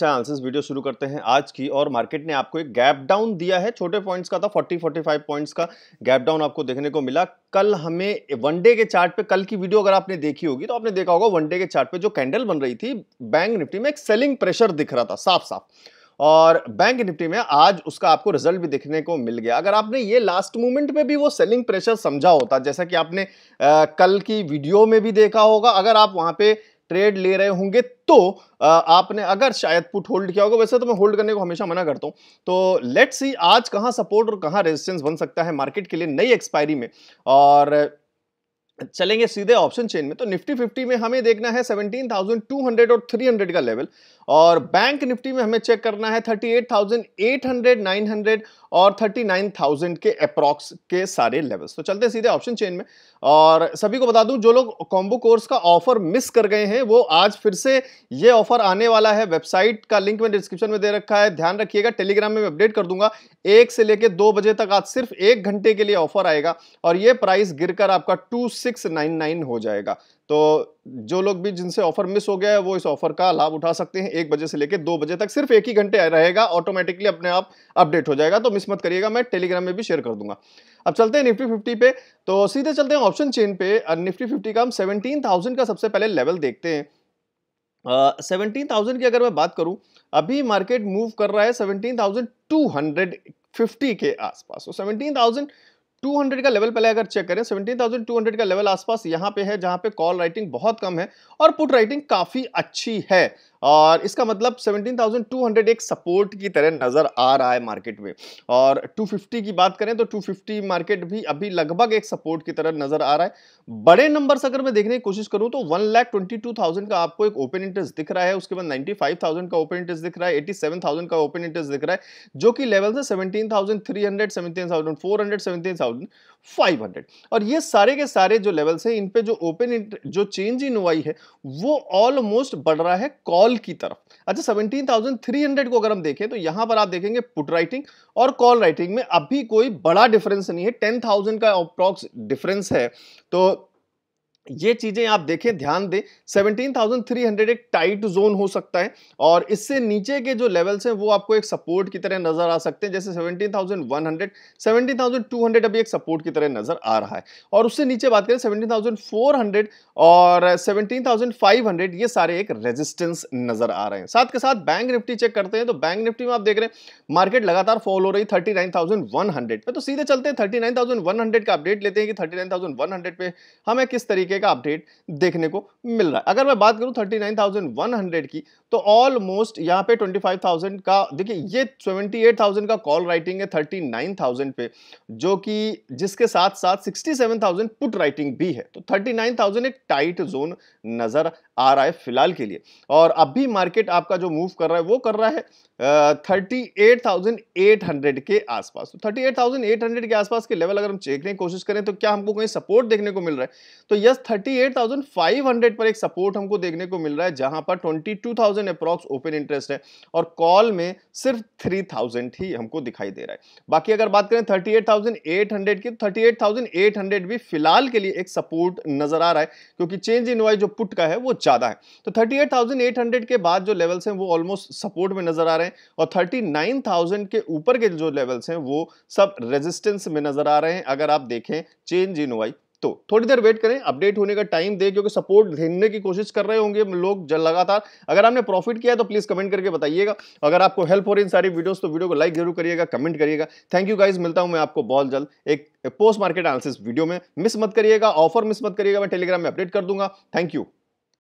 channel अच्छा video शुरू करते हैं आज की और मार्केट ने आपको एक गैप डाउन दिया है छोटे पॉइंट्स का था 40 45 पॉइंट्स का गैप डाउन आपको देखने को मिला कल हमें वनडे के चार्ट पे कल की वीडियो अगर आपने देखी होगी तो आपने देखा होगा वनडे के चार्ट पे जो कैंडल बन रही थी बैंक निफ्टी में एक सेलिंग प्रेशर दिख रहा था साफ साफ और बैंक निफ्टी में आज उसका आपको रिजल्ट भी देखने को मिल गया अगर आपने ये लास्ट मोमेंट में भी वो सेलिंग प्रेशर समझा होता जैसा कि आपने आ, कल की वीडियो में भी देखा होगा अगर आप वहाँ पे ट्रेड ले रहे होंगे तो आपने अगर शायद पुट होल्ड किया होगा वैसे तो मैं होल्ड करने को हमेशा मना करता हूं तो लेट्स सी आज कहां सपोर्ट और कहां रेजिस्टेंस बन सकता है मार्केट के लिए नई एक्सपायरी में और चलेंगे सीधे ऑप्शन चेन में तो निफ्टी फिफ्टी में हमें देखना है 17,200 और 300 का लेवल और बैंक निफ्टी में हमें चेक करना है 38,800, 900 और 39,000 के अप्रॉक्स के सारे लेवल्स तो चलते सीधे ऑप्शन चेन में और सभी को बता दूं जो लोग कॉम्बो कोर्स का ऑफर मिस कर गए हैं वो आज फिर से ये ऑफर आने वाला है वेबसाइट का लिंक मैंने डिस्क्रिप्शन में दे रखा है ध्यान रखिएगा टेलीग्राम में अपडेट कर दूंगा एक से लेकर दो बजे तक आज सिर्फ एक घंटे के लिए ऑफर आएगा और ये प्राइस गिर आपका टू सिक्स नाइन नाइन हो जाएगा तो जो लोग भी जिनसे ऑफर मिस हो गया है वो इस ऑफर का लाभ उठा सकते हैं एक बजे से लेकर दो बजे तक सिर्फ एक ही घंटे रहेगा ऑटोमेटिकली अपने आप अपडेट हो जाएगा तो मिस मत करिएगा मैं टेलीग्राम में भी शेयर कर दूंगा अब चलते हैं निफ्टी फिफ्टी पे तो सीधे चलते हैं ऑप्शन चेन पे निफ्टी फिफ्टी का हम सेवनटीन का सबसे पहले लेवल देखते हैं सेवनटीन uh, थाउजेंड की अगर मैं बात करूं अभी मार्केट मूव कर रहा है seventeen thousand two hundred fifty के आसपास तो सेवनटीन थाउजेंड 200 का लेवल पहले अगर चेक करें 17,200 का लेवल आसपास यहां पे है जहां पे कॉल राइटिंग बहुत कम है और पुट राइटिंग काफ़ी अच्छी है और इसका मतलब 17,200 एक सपोर्ट की तरह नज़र आ रहा है मार्केट में और 250 की बात करें तो 250 मार्केट भी अभी लगभग एक सपोर्ट की तरह नज़र आ रहा है बड़े नंबर्स अगर मैं देखने की कोशिश करूं तो वन लाख ट्वेंटी का आपको एक ओपन इंटरेस्ट दिख रहा है उसके बाद नाइन्टी का ओपन इंटरेस्ट दिख रहा है एटी का ओपन इंटरेस्ट दिख रहा है जो कि लेवल से सेवनटीन थाउजेंड थ्री और ये सारे के सारे जो लेवल्स हैं इन पे जो ओपन जो चेंज इन हुआ है वो ऑलमोस्ट बढ़ रहा है कॉल कॉल की तरफ अच्छा 17,300 को अगर हम देखें तो यहां पर आप देखेंगे पुट राइटिंग और कॉल राइटिंग में अभी कोई बड़ा डिफरेंस नहीं है 10,000 का अप्रॉक्स डिफरेंस है तो ये चीजें आप देखें ध्यान दें सेवनटीन थाउजेंड थ्री हंड्रेड एक टाइट जोन हो सकता है और इससे नीचे के जो लेवल्स हैं वो आपको एक सपोर्ट की तरह नजर आ सकते हैं जैसे seventeen thousand one hundred seventeen thousand two hundred अभी एक सपोर्ट की तरह नजर आ रहा है और उससे नीचे बात करें सेवनटीन थाउजेंड फोर हंड्रेड और सेवनटीन थाउजेंड फाइव हंड्रेड ये सारे एक रेजिस्टेंस नजर आ रहे हैं साथ के साथ बैंक निफ्टी चेक करते हैं तो बैंक निफ्टी में आप देख रहे हैं मार्केट लगातार फॉल हो रही thirty nine thousand one hundred पे तो सीधे चलते हैं thirty nine thousand one hundred का अपडेट लेते हैं कि thirty nine thousand one hundred पे हमें किस तरीके तरीके का अपडेट देखने को मिल रहा है अगर मैं बात करूं thirty nine thousand one hundred की तो ऑलमोस्ट यहां पे ट्वेंटी फाइव थाउजेंड का देखिए ये सेवेंटी एट थाउजेंड का कॉल राइटिंग है थर्टी नाइन थाउजेंड पे जो कि जिसके साथ साथ sixty seven thousand put writing भी है तो थर्टी नाइन थाउजेंड एक टाइट जोन नज़र आ रहा है फिलहाल के लिए और अभी मार्केट आपका जो मूव कर रहा है वो कर रहा है thirty eight thousand eight hundred के आसपास तो thirty eight thousand eight hundred के आसपास के लेवल अगर हम देखने की कोशिश करें तो क्या हमको कहीं सपोर्ट देखने को मिल रहा है तो यस 38,500 पर एक सपोर्ट हमको देखने को मिल रहा है जहां पर 22,000 टू अप्रॉक्स ओपन इंटरेस्ट है और कॉल में सिर्फ 3,000 ही हमको दिखाई दे रहा है बाकी अगर बात करें 38,800 की 38,800 तो भी फिलहाल के लिए एक सपोर्ट नजर आ रहा है क्योंकि चेंज इन वाइज जो पुट का है वो ज्यादा है तो थर्टी के बाद जो लेवल्स हैं वो ऑलमोस्ट सपोर्ट में नजर आ रहे हैं और थर्टी के ऊपर के जो लेवल्स हैं वो सब रेजिस्टेंस में नजर आ रहे हैं अगर आप देखें चेंज इन वाइज तो थोड़ी देर वेट करें अपडेट होने का टाइम दे क्योंकि सपोर्ट ढूंढने की कोशिश कर रहे होंगे लोग लगातार अगर आपने प्रॉफिट किया है तो प्लीज़ कमेंट करके बताइएगा अगर आपको हेल्प हो रही इन सारी वीडियोस तो वीडियो को लाइक जरूर करिएगा कमेंट करिएगा थैंक यू गाइज मिलता हूं मैं आपको बहुत जल्द एक पोस्ट मार्केट एनालिसिस वीडियो में मिस मत करिएगा ऑफर मिस मत करिएगा मैं टेलीग्राम में अपडेट कर दूंगा थैंक यू